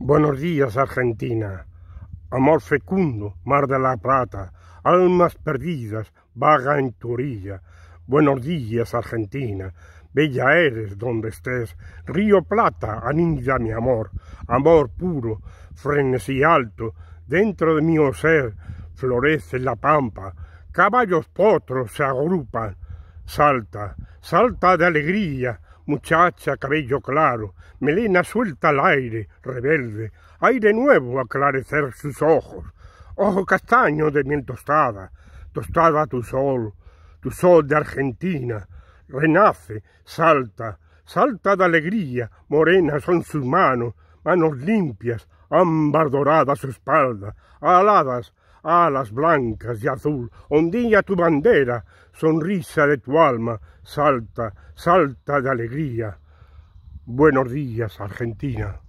Buenos días, Argentina. Amor fecundo, mar de la plata. Almas perdidas, vaga en tu orilla. Buenos días, Argentina. Bella eres donde estés. Río Plata, anida mi amor. Amor puro, frenesí alto. Dentro de mi oh ser florece la pampa. Caballos potros se agrupan. Salta, salta de alegría muchacha, cabello claro, melena suelta al aire, rebelde, aire nuevo aclarecer sus ojos, ojo castaño de miel tostada, tostada tu sol, tu sol de Argentina, renace, salta, salta de alegría, morenas son sus manos, manos limpias, ámbar dorada su espalda, aladas, alas blancas y azul, ondilla tu bandera, sonrisa de tu alma, salta, salta de alegría. Buenos días, Argentina.